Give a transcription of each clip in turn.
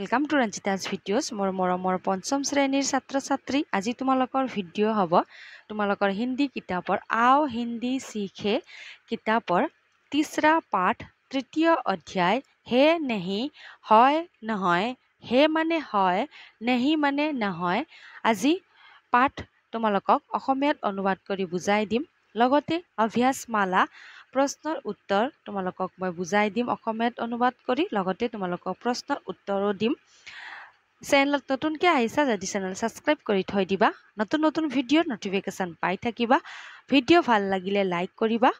welcome to ৰঞ্জিতাজ videos মোৰ মৰমৰ পঞ্চম শ্ৰেণীৰ ছাত্ৰ ছাত্ৰী আজি তোমালোকৰ ভিডিঅ' হ'ব তোমালোকৰ হিন্দী কিতাপৰ আও হিন্দী শিখে কিতাপৰ তিচৰা পাঠ তৃতীয় অধ্যায় হে নেহি হয় নহয় হে মানে হয় নেহি মানে নহয় আজি পাঠ তোমালোকক অসমীয়াত অনুবাদ কৰি বুজাই দিম লগতে অভ্যাসমালা প্ৰশ্নৰ উত্তৰ তোমালোকক মই বুজাই দিম অসমীয়াত অনুবাদ কৰি লগতে তোমালোকক প্ৰশ্নৰ উত্তৰো দিম চেনেলত নতুনকৈ আহিছা যদি চেনেল ছাবস্ক্ৰাইব কৰি থৈ দিবা নতুন নতুন ভিডিঅ'ৰ ন'টিফিকেশ্যন পাই থাকিবা ভিডিঅ' ভাল লাগিলে লাইক কৰিবা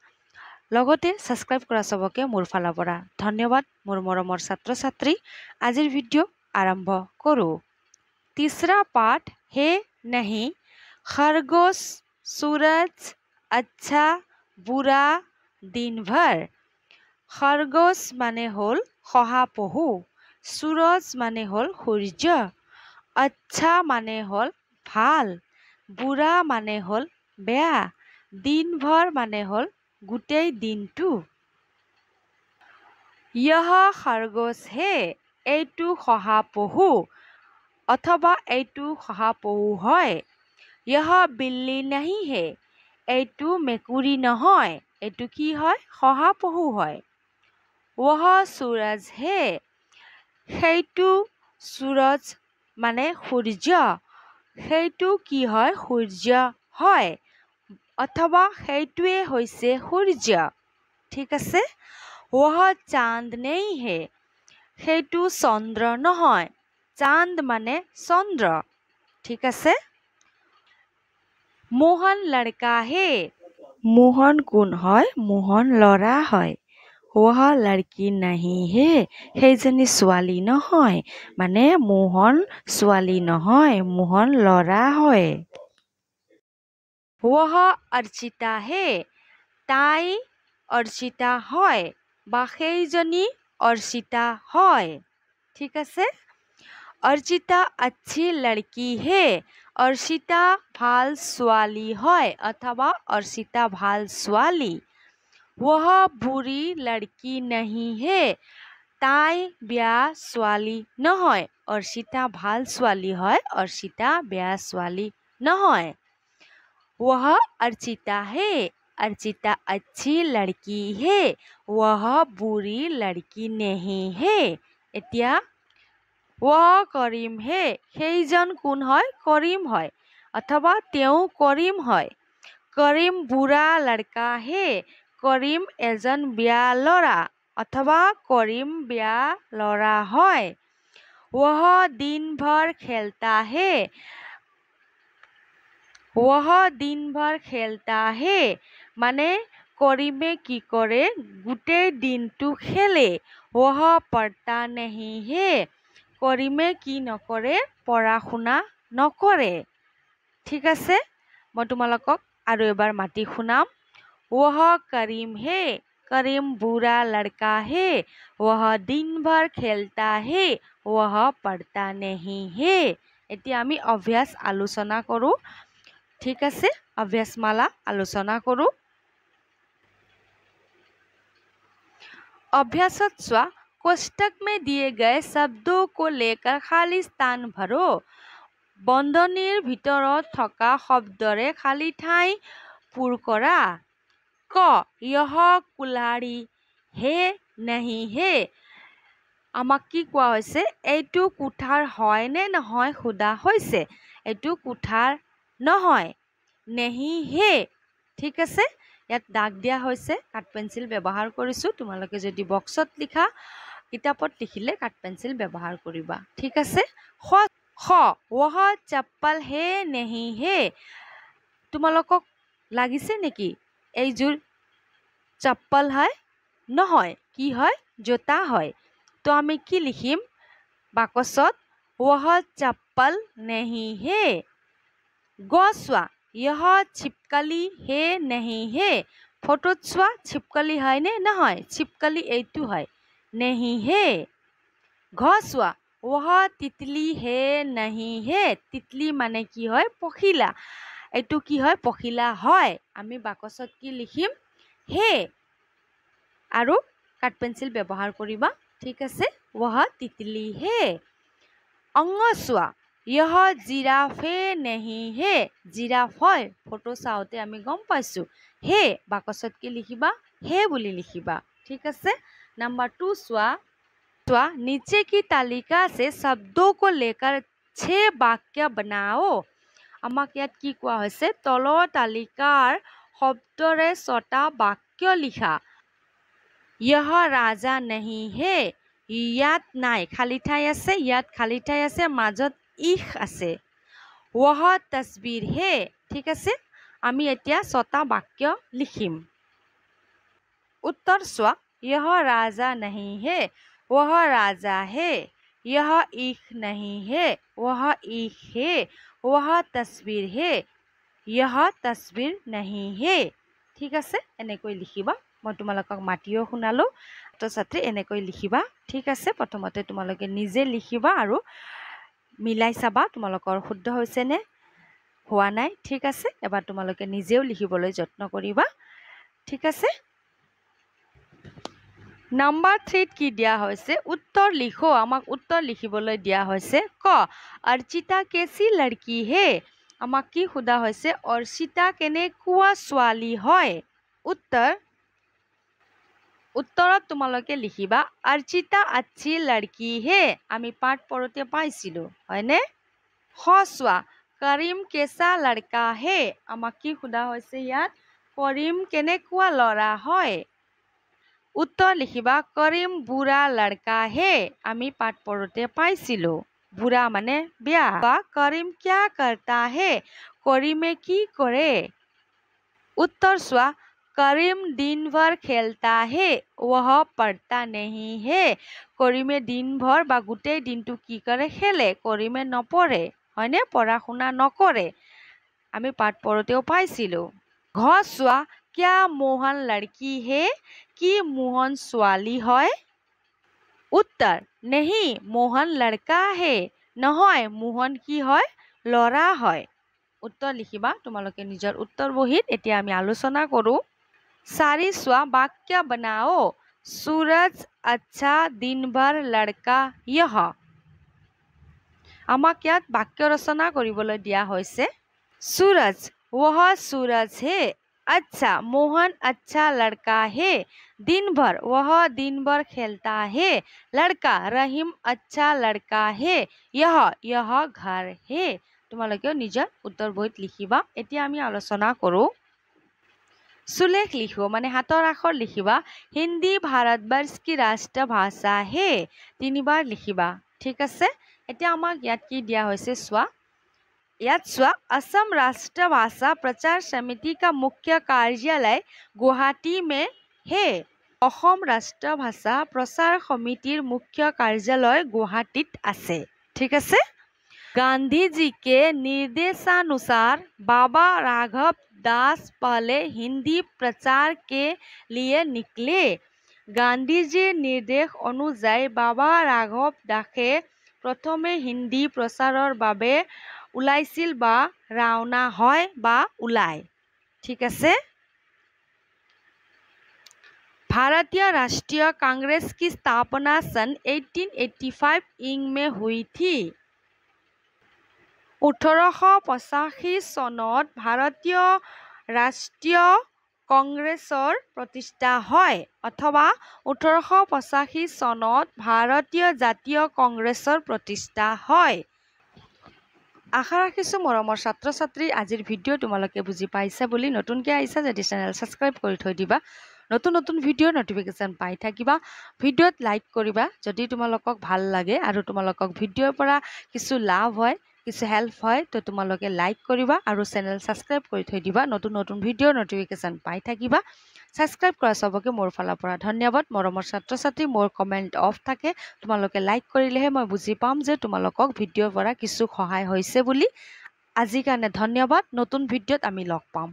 লগতে ছাবস্ক্ৰাইব কৰা চবকে মোৰ ফালৰ পৰা ধন্যবাদ মোৰ মৰমৰ ছাত্ৰ ছাত্ৰী আজিৰ ভিডিঅ' আৰম্ভ কৰোঁ তিচৰা পাঠ হে নাহি খৰগোচ সূৰজ আচ্ছা বুঢ়া দিনভাৰ খৰগছ মানে হ'ল শহাপহু সূৰজ মানে হ'ল সূৰ্য আচ্ছা মানে হ'ল ভাল বুঢ়া মানে হ'ল বেয়া দিনভৰ মানে হ'ল গোটেই দিনটো ইহ খৰগছ হে এইটো শহাপহু অথবা এইটো শহাপহু হয় ইহ বিল্লী নাহি হে এইটো মেকুৰী নহয় এইটো কি হয় শহাপহু হয় ৱহ সূৰজ হে সেইটো চুৰজ মানে সূৰ্য সেইটো কি হয় সূৰ্য হয় অথবা সেইটোৱে হৈছে সূৰ্য ঠিক আছে ৱহ চান্দ নেই হে সেইটো চন্দ্ৰ নহয় চান্দ মানে চন্দ্ৰ ঠিক আছে মোহন লড়কা হে মোহন কোন হয় মোহন ল'ৰা হয় হোৱা লাৰকী নাহি হে সেইজনী ছোৱালী নহয় মানে মোহন ছোৱালী নহয় মোহন ল'ৰা হয় হোৱাহ অৰ্চিতা হে তাই অৰ্চিতা হয় বা সেইজনী অৰ্চিতা হয় ঠিক আছে અર્ચિતા અચ્છી લડકી હે અર્ષિતા ભાલસ્વાલી હોય અથવા અર્ષિતા ભાલસ્વાલી वह बुरी लड़की नहीं है ताई ब्यासवाली न হয় অর্ষিতা ভালসওয়ালি হয় অর্ষিতা ব্যাসওয়ালি न হয় वह अर्चिता है अर्चिता अच्छी लड़की है वह बुरी लड़की नहीं है এতিয়া ৱ কৰিম হে সেইজন কোন হয় কৰিম হয় অথবা তেওঁ কৰিম হয় কৰিম বুঢ়া লাৰকা হে কৰিম এজন বিয়া ল'ৰা অথবা কৰিম বিয়া ল'ৰা হয় ৱহ দিনভৰ খেলতা হে ৱহ দিনভৰ খেলতা হে মানে কৰিমে কি কৰে গোটেই দিনটো খেলে ৱহ পৰ্তা নেহি হে কৰিমে কি নকৰে পঢ়া শুনা নকৰে ঠিক আছে মই তোমালোকক আৰু এবাৰ মাতি শুনাম ৱহ কৰিম হে কৰিম বুঢ়া লড়কা হে ৱহ দিনভৰ খেলতা হে ৱহ পঢ়তা নেহি হে এতিয়া আমি অভ্যাস আলোচনা কৰোঁ ঠিক আছে অভ্যাসমালা আলোচনা কৰোঁ অভ্যাসত চোৱা कोष्टक में दिए गए शब्दों को लेकर खाली स्थान भरो बंधनर भर थका शब्द खाली ठाई पुर करा क यह कुलारी हे नहीं हे আমাক কি কোৱা হৈছে এইটো কোঠাৰ হয়নে নহয় সোধা হৈছে এইটো কোঠাৰ নহয় নেহি হে ঠিক আছে ইয়াত দাগ দিয়া হৈছে কাঠ পেঞ্চিল ব্যৱহাৰ কৰিছোঁ তোমালোকে যদি বক্সত লিখা কিতাপত লিখিলে কাঠ পেঞ্চিল ব্যৱহাৰ কৰিবা ঠিক আছে শ হে নেহি হে তোমালোকক লাগিছে নেকি এইযোৰ চপ্পল হয় নহয় কি হয় জোতা হয় তো আমি কি লিখিম বাকচত ৱহ চপ্পল নেহি হে গছোৱা ইহ চিপকালি হে নেহি হে ফটোত চোৱা চিপকালি হয়নে নহয় চিপকালি এইটো হয় नहीं है घसुआ वह तितली है नहीं है तितली माने कि है पखिला এইটো কি হয় পখিলা হয় আমি বাকচত কি লিখিম হে আৰু কাঠ পেঞ্চিল ব্যৱহাৰ কৰিবা ঠিক আছে ৱহ তিতলি হে অঙচোৱা ইহ জিৰাফ হে নেহি হে জিৰাফ হয় ফটো চাওঁতে আমি গম পাইছোঁ হে বাকচত কি লিখিবা হে বুলি লিখিবা ঠিক আছে नंबर टू स्वा स्वा नीचे की तालिका से शब्दों को लेकर छः वाक्य बनाओ আমাক ইয়াত কি কোৱা হৈছে তলৰ তালিকাৰ শব্দৰে ছটা বাক্য লিখা ইহ ৰাজা নেহি হে ইয়াত নাই খালী ঠাই আছে ইয়াত খালী ঠাই আছে মাজত ইস আছে ৱহ তছবিৰ হে ঠিক আছে আমি এতিয়া ছটা বাক্য লিখিম উত্তৰ চোৱা यह राजा नहीं है वह राजा है यह ईख नहीं है वह ईख है वह तस्वीर है यह तस्वीर नहीं है ঠিক আছে এনেকৈ লিখিবা মই তোমালোকক মাতিও শুনালোঁ ছাত্ৰ ছাত্ৰী এনেকৈ লিখিবা ঠিক আছে প্ৰথমতে তোমালোকে নিজে লিখিবা আৰু মিলাই চাবা তোমালোকৰ শুদ্ধ হৈছেনে হোৱা নাই ঠিক আছে এবাৰ তোমালোকে নিজেও লিখিবলৈ যত্ন কৰিবা ঠিক আছে নাম্বাৰ থ্ৰীত কি দিয়া হৈছে উত্তৰ লিখো আমাক উত্তৰ লিখিবলৈ দিয়া হৈছে ক অৰ্চিতা কেচি লাৰকি হে আমাক কি সোধা হৈছে অৰ্চিতা কেনেকুৱা ছোৱালী হয় উত্তৰ উত্তৰত তোমালোকে লিখিবা অৰ্চিতা আচি লাৰকি হে আমি পাঠ পঢ়োতে পাইছিলোঁ হয়নে হ চোৱা কৰিম কেঁচা লাৰকা হে আমাক কি সোধা হৈছে ইয়াত কৰিম কেনেকুৱা ল'ৰা হয় উত্তৰ লিখিবা কৰিম বুঢ়া লাৰকা হে আমি পাঠ পঢ়োতে পাইছিলো বুঢ়া মানে বেয়া বা কৰিম কিয় কৰ্তা হে কৰিমে কি কৰে উত্তৰ চোৱা কৰিম দিনভৰ খেলতা হে ৱহ পাৰ্তা নেহি হে কৰিমে দিনভৰ বা গোটেই দিনটো কি কৰে খেলে কৰিমে নপঢ়ে হয়নে পঢ়া শুনা নকৰে আমি পাঠ পঢ়োতেও পাইছিলো ঘৰ চোৱা क्या मोहन लड़की है कि मोहन स्वाली है उत्तर नहीं मोहन लड़का है नहय मोहन कि है लरा है उत्तर लिखिबा तुम लोग निजर उत्तर बहित एम आलोचना करूँ চাৰি চোৱা বাক্য বনাও সূৰজ আচ্ছা দিনভৰ লড়কা ইহ আমাক ইয়াত বাক্য ৰচনা কৰিবলৈ দিয়া হৈছে সূৰজ ৱহ সূৰজ হে अच्छा मोहन अच्छा लड़का है दिन भर वह दिन भर खेलता है लड़का रहीम अच्छा लड़का है यह यह घर है तुम लोग निजर उत्तर बहुत लिखा इतना आलोचना करूँ सुलेख लिख मानने हाथर आखर लिखा हिंदी भारतवर्ष की राष्ट्रभाषा है तीन बार लिखा ठीक है इतना आम इतना कि दिया चुना यात्वा असम राष्ट्रभाषा प्रचार समिति का मुख्य कार्यालय गुवाहाटी में है অসম ৰাষ্ট্ৰভাষা প্ৰচাৰ সমিতিৰ মুখ্য কাৰ্যালয় গুৱাহাটীত আছে ঠিক আছে গান্ধীজীকে নিৰ্দেশানুসাৰ বাবা ৰাঘৱ দাস পালে হিন্দী প্ৰচাৰ কে লিয়ে নিকলে গান্ধীজীৰ নিৰ্দেশ অনুযায়ী বাবা ৰাঘৱ দাসে প্ৰথমে হিন্দী প্ৰচাৰৰ বাবে ওলাইছিল বা ৰাওনা হয় বা ওলায় ঠিক আছে ভাৰতীয় ৰাষ্ট্ৰীয় কংগ্ৰেছ কি স্থাপনা চন এইটিন এইটি ফাইভ ইং মে থি ওঠৰশ পঁচাশী চনত ভাৰতীয় ৰাষ্ট্ৰীয় কংগ্ৰেছৰ প্ৰতিষ্ঠা হয় অথবা ওঠৰশ পঁচাশী চনত ভাৰতীয় জাতীয় কংগ্ৰেছৰ প্ৰতিষ্ঠা হয় আশা ৰাখিছোঁ মৰমৰ ছাত্ৰ ছাত্ৰী আজিৰ ভিডিঅ' তোমালোকে বুজি পাইছা বুলি নতুনকৈ আহিছা যদি চেনেল ছাবস্ক্ৰাইব কৰি থৈ দিবা নতুন নতুন ভিডিঅ'ৰ ন'টিফিকেশ্যন পাই থাকিবা ভিডিঅ'ত লাইক কৰিবা যদি তোমালোকক ভাল লাগে আৰু তোমালোকক ভিডিঅ'ৰ পৰা কিছু লাভ হয় কিছু হেল্প হয় তো তোমালোকে লাইক কৰিবা আৰু চেনেল ছাবস্ক্ৰাইব কৰি থৈ দিবা নতুন নতুন ভিডিঅ'ৰ ন'টিফিকেশ্যন পাই থাকিবা ছাবস্ক্রাইব করা সবকে মোর ফলপর ধন্যবাদ মরমর ছাত্র ছাত্রী মোর কমেন্ট অফ থাকে তোমালে লাইক করলেহে মানে বুঝি পাম যে তোমালক ভিডিওর পর কিছু সহায় হয়েছে বলে আজির কারণে ধন্যবাদ নতুন ভিডিওত আমি লগ পাম